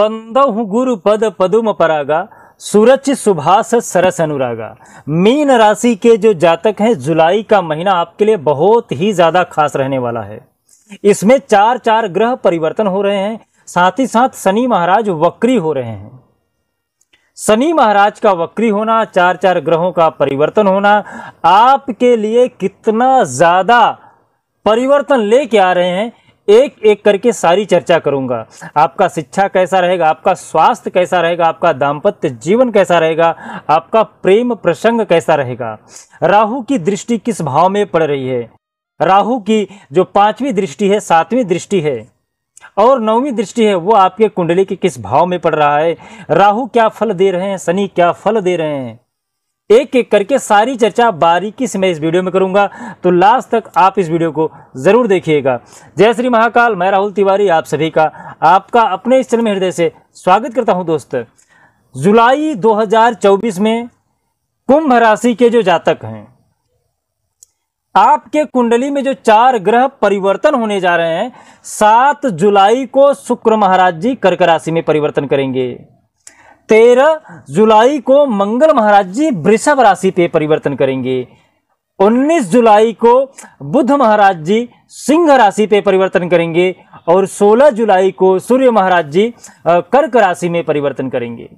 पंदहु गुरु पद पदुम परागा सूरज सुभाष सरस अनुरागा मीन राशि के जो जातक हैं जुलाई का महीना आपके लिए बहुत ही ज़्यादा खास रहने वाला है इसमें चार चार ग्रह परिवर्तन हो रहे हैं साथ ही साथ शनि महाराज वक्री हो रहे हैं शनि महाराज का वक्री होना चार चार ग्रहों का परिवर्तन होना आपके लिए कितना ज़्यादा परिवर्तन लेके आ रहे हैं एक एक करके सारी चर्चा करूंगा आपका शिक्षा कैसा रहेगा आपका स्वास्थ्य कैसा रहेगा आपका दाम्पत्य जीवन कैसा रहेगा आपका प्रेम प्रसंग कैसा रहेगा राहु की दृष्टि किस भाव में पड़ रही है राहु की जो पांचवी दृष्टि है सातवीं दृष्टि है और नौवीं दृष्टि है वो आपके कुंडली के किस भाव में पड़ रहा है राहु क्या फल दे रहे हैं शनि क्या फल दे रहे हैं एक एक करके सारी चर्चा बारीकी से मैं इस वीडियो में करूंगा तो लास्ट तक आप इस वीडियो को ज़रूर देखिएगा जय श्री महाकाल मैं राहुल तिवारी आप सभी का आपका अपने इस चैनल में हृदय से स्वागत करता हूं दोस्त जुलाई 2024 में कुंभ राशि के जो जातक हैं आपके कुंडली में जो चार ग्रह परिवर्तन होने जा रहे हैं सात जुलाई को शुक्र महाराज जी कर्क राशि में परिवर्तन करेंगे तेरह जुलाई को मंगल महाराज जी वृषभ राशि पे परिवर्तन करेंगे 19 जुलाई को बुध महाराज जी सिंह राशि पे परिवर्तन करेंगे और 16 जुलाई को सूर्य महाराज जी कर्क राशि में परिवर्तन करेंगे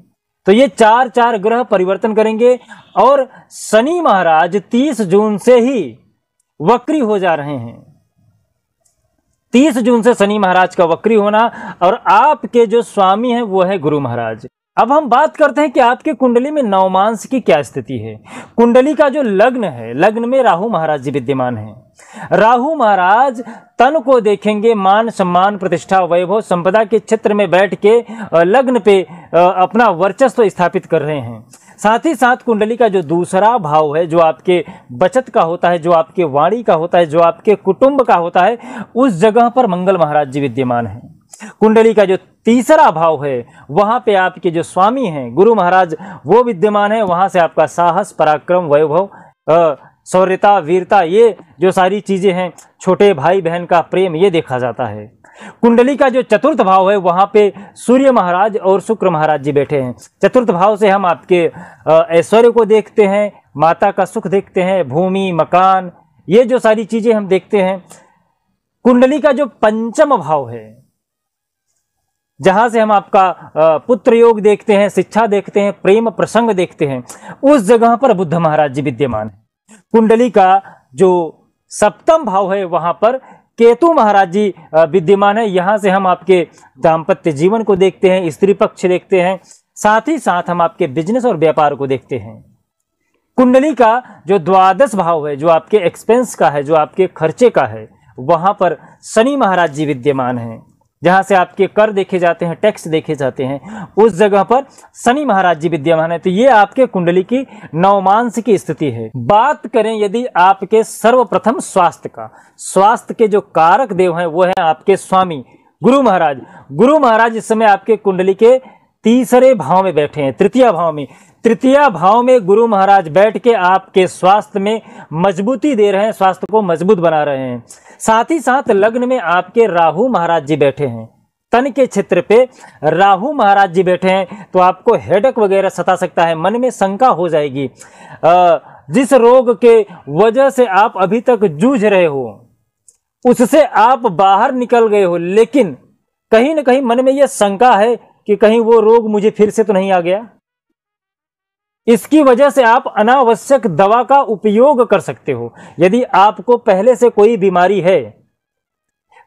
तो ये चार चार ग्रह परिवर्तन करेंगे और शनि महाराज 30 जून से ही वक्री हो जा रहे हैं 30 जून से शनि महाराज का वक्री होना और आपके जो स्वामी हैं वो है गुरु महाराज अब हम बात करते हैं कि आपके कुंडली में नवमांस की क्या स्थिति है कुंडली का जो लग्न है लग्न में राहु महाराज जी विद्यमान है राहु महाराज तन को देखेंगे मान सम्मान प्रतिष्ठा वैभव संपदा के क्षेत्र में बैठ के लग्न पे अपना वर्चस्व स्थापित कर रहे हैं साथ ही साथ कुंडली का जो दूसरा भाव है जो आपके बचत का होता है जो आपके वाणी का होता है जो आपके कुटुंब का होता है उस जगह पर मंगल महाराज जी विद्यमान है कुंडली का जो तीसरा भाव है वहाँ पे आपके जो स्वामी हैं गुरु महाराज वो विद्यमान है वहाँ से आपका साहस पराक्रम वैभव सौर्यता वीरता ये जो सारी चीज़ें हैं छोटे भाई बहन का प्रेम ये देखा जाता है कुंडली का जो चतुर्थ भाव है वहां पे सूर्य महाराज और शुक्र महाराज जी बैठे हैं चतुर्थ भाव से हम आपके ऐश्वर्य को देखते हैं माता का सुख देखते हैं भूमि मकान ये जो सारी चीज़ें हम देखते हैं कुंडली का जो पंचम भाव है जहाँ से हम आपका पुत्र योग देखते हैं शिक्षा देखते हैं प्रेम प्रसंग देखते हैं उस जगह पर बुद्ध महाराज जी विद्यमान है कुंडली का जो सप्तम भाव है वहाँ पर केतु महाराज जी विद्यमान है यहाँ से हम आपके दाम्पत्य जीवन को देखते हैं स्त्री पक्ष देखते हैं साथ ही साथ हम आपके बिजनेस और व्यापार को देखते हैं कुंडली का जो द्वादश भाव है जो आपके एक्सपेंस का है जो आपके खर्चे का है वहाँ पर शनि महाराज जी विद्यमान हैं जहाँ से आपके कर देखे जाते हैं टैक्स देखे जाते हैं उस जगह पर शनि महाराज जी विद्यमान है तो ये आपके कुंडली की नवमांस की स्थिति है बात करें यदि आपके सर्वप्रथम स्वास्थ्य का स्वास्थ्य के जो कारक देव हैं वो है आपके स्वामी गुरु महाराज गुरु महाराज इस समय आपके कुंडली के तीसरे भाव में बैठे हैं तृतीय भाव में तृतीय भाव में गुरु महाराज बैठ के आपके स्वास्थ्य में मजबूती दे रहे हैं स्वास्थ्य को मजबूत बना रहे हैं साथ ही साथ लग्न में आपके राहु महाराज जी बैठे हैं तन के क्षेत्र पे राहु महाराज जी बैठे हैं तो आपको हेडक वगैरह सता सकता है मन में शंका हो जाएगी जिस रोग के वजह से आप अभी तक जूझ रहे हो उससे आप बाहर निकल गए हो लेकिन कहीं ना कहीं मन में यह शंका है कि कहीं वो रोग मुझे फिर से तो नहीं आ गया इसकी वजह से आप अनावश्यक दवा का उपयोग कर सकते हो यदि आपको पहले से कोई बीमारी है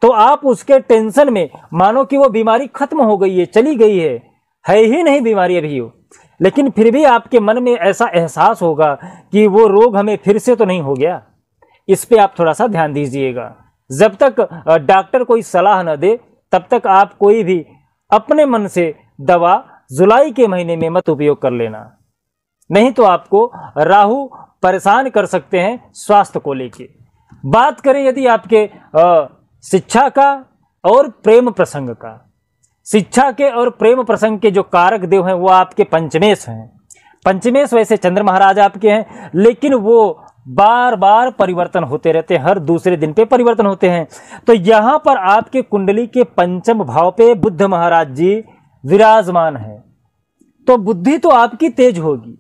तो आप उसके टेंशन में मानो कि वो बीमारी खत्म हो गई है चली गई है है ही नहीं बीमारी अभी हो लेकिन फिर भी आपके मन में ऐसा एहसास होगा कि वो रोग हमें फिर से तो नहीं हो गया इस पर आप थोड़ा सा ध्यान दीजिएगा जब तक डॉक्टर कोई सलाह न दे तब तक आप कोई भी अपने मन से दवा जुलाई के महीने में मत उपयोग कर लेना नहीं तो आपको राहु परेशान कर सकते हैं स्वास्थ्य को लेके बात करें यदि आपके शिक्षा का और प्रेम प्रसंग का शिक्षा के और प्रेम प्रसंग के जो कारक देव हैं वो आपके पंचमेश हैं पंचमेश वैसे चंद्र महाराज आपके हैं लेकिन वो बार बार परिवर्तन होते रहते हैं हर दूसरे दिन पे परिवर्तन होते हैं तो यहाँ पर आपके कुंडली के पंचम भाव पे बुद्ध महाराज जी विराजमान हैं तो बुद्धि तो आपकी तेज होगी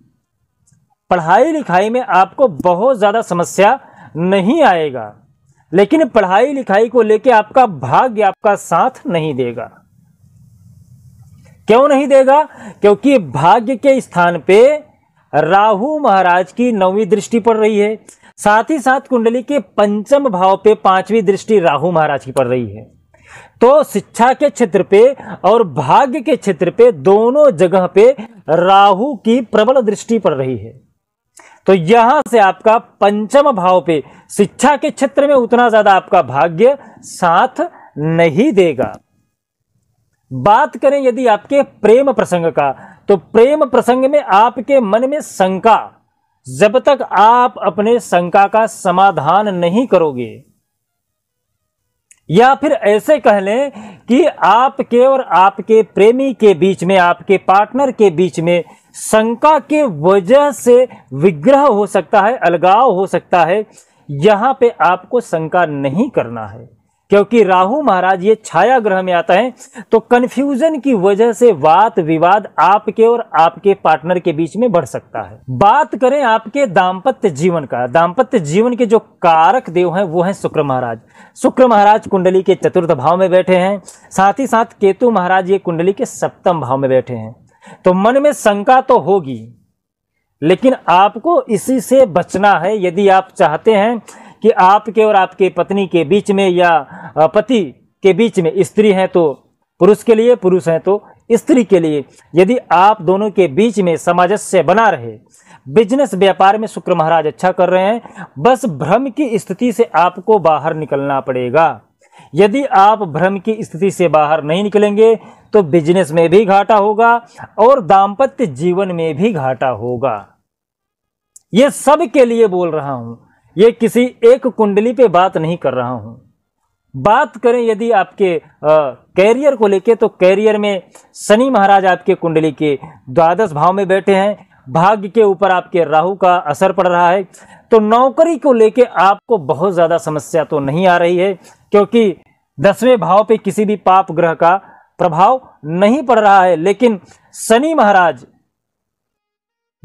पढ़ाई लिखाई में आपको बहुत ज़्यादा समस्या नहीं आएगा लेकिन पढ़ाई लिखाई को लेकर आपका भाग्य आपका साथ नहीं देगा क्यों नहीं देगा क्योंकि भाग्य के स्थान पे राहु महाराज की नौवीं दृष्टि पड़ रही है साथ ही साथ कुंडली के पंचम भाव पे पांचवी दृष्टि राहु महाराज की पड़ रही है तो शिक्षा के क्षेत्र पे और भाग्य के क्षेत्र पे दोनों जगह पे राहु की प्रबल दृष्टि पड़ रही है तो यहां से आपका पंचम भाव पे शिक्षा के क्षेत्र में उतना ज्यादा आपका भाग्य साथ नहीं देगा बात करें यदि आपके प्रेम प्रसंग का तो प्रेम प्रसंग में आपके मन में शंका जब तक आप अपने शंका का समाधान नहीं करोगे या फिर ऐसे कह लें कि आपके और आपके प्रेमी के बीच में आपके पार्टनर के बीच में शंका के वजह से विग्रह हो सकता है अलगाव हो सकता है यहाँ पे आपको शंका नहीं करना है क्योंकि राहु महाराज ये छाया ग्रह में आता है तो कन्फ्यूजन की वजह से वाद विवाद आपके और आपके पार्टनर के बीच में बढ़ सकता है बात करें आपके दाम्पत्य जीवन का दाम्पत्य जीवन के जो कारक देव हैं वो हैं शुक्र महाराज शुक्र महाराज कुंडली के चतुर्थ भाव में बैठे हैं साथ ही साथ केतु महाराज ये कुंडली के सप्तम भाव में बैठे हैं तो मन में शंका तो होगी लेकिन आपको इसी से बचना है यदि आप चाहते हैं कि आपके और आपके पत्नी के बीच में या पति के बीच में स्त्री हैं तो पुरुष के लिए पुरुष हैं तो स्त्री के लिए यदि आप दोनों के बीच में सामंजस्य बना रहे बिजनेस व्यापार में शुक्र महाराज अच्छा कर रहे हैं बस भ्रम की स्थिति से आपको बाहर निकलना पड़ेगा यदि आप भ्रम की स्थिति से बाहर नहीं निकलेंगे तो बिजनेस में भी घाटा होगा और दाम्पत्य जीवन में भी घाटा होगा ये सब के लिए बोल रहा हूं ये किसी एक कुंडली पे बात नहीं कर रहा हूं बात करें यदि आपके कैरियर को लेके तो कैरियर में शनि महाराज आपके कुंडली के द्वादश भाव में बैठे हैं भाग्य के ऊपर आपके राहु का असर पड़ रहा है तो नौकरी को लेके आपको बहुत ज़्यादा समस्या तो नहीं आ रही है क्योंकि दसवें भाव पे किसी भी पाप ग्रह का प्रभाव नहीं पड़ रहा है लेकिन शनि महाराज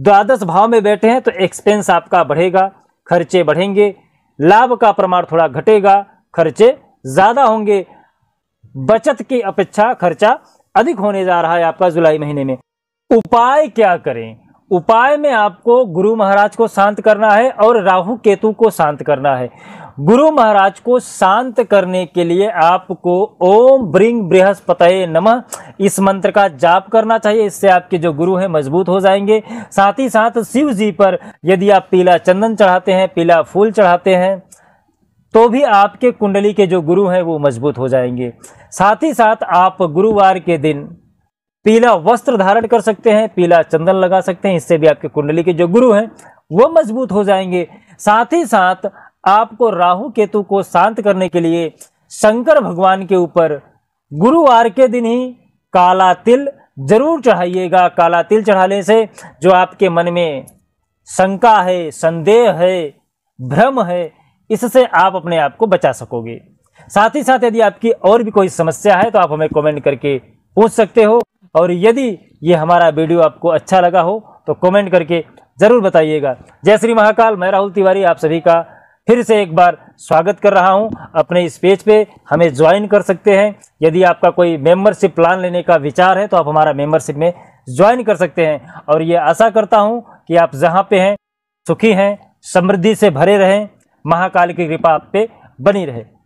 द्वादश भाव में बैठे हैं तो एक्सपेंस आपका बढ़ेगा खर्चे बढ़ेंगे लाभ का प्रमाण थोड़ा घटेगा खर्चे ज़्यादा होंगे बचत की अपेक्षा खर्चा अधिक होने जा रहा है आपका जुलाई महीने में उपाय क्या करें उपाय में आपको गुरु महाराज को शांत करना है और राहु केतु को शांत करना है गुरु महाराज को शांत करने के लिए आपको ओम ब्रिंग बृहस्पत नमः इस मंत्र का जाप करना चाहिए इससे आपके जो गुरु हैं मजबूत हो जाएंगे साथ ही साथ शिव जी पर यदि आप पीला चंदन चढ़ाते हैं पीला फूल चढ़ाते हैं तो भी आपके कुंडली के जो गुरु हैं वो मजबूत हो जाएंगे साथ ही साथ आप गुरुवार के दिन पीला वस्त्र धारण कर सकते हैं पीला चंदन लगा सकते हैं इससे भी आपके कुंडली के जो गुरु हैं वो मजबूत हो जाएंगे साथ ही साथ आपको राहु केतु को शांत करने के लिए शंकर भगवान के ऊपर गुरुवार के दिन ही काला तिल जरूर चढ़ाइएगा काला तिल चढ़ाने से जो आपके मन में शंका है संदेह है भ्रम है इससे आप अपने आप को बचा सकोगे साथ ही साथ यदि आपकी और भी कोई समस्या है तो आप हमें कमेंट करके पूछ सकते हो और यदि ये हमारा वीडियो आपको अच्छा लगा हो तो कमेंट करके ज़रूर बताइएगा जय श्री महाकाल मैं राहुल तिवारी आप सभी का फिर से एक बार स्वागत कर रहा हूं अपने इस पेज पे हमें ज्वाइन कर सकते हैं यदि आपका कोई मेंबरशिप प्लान लेने का विचार है तो आप हमारा मेंबरशिप में ज्वाइन कर सकते हैं और ये आशा करता हूं कि आप जहां पे हैं सुखी हैं समृद्धि से भरे रहें महाकाल की कृपा आप पे बनी रहे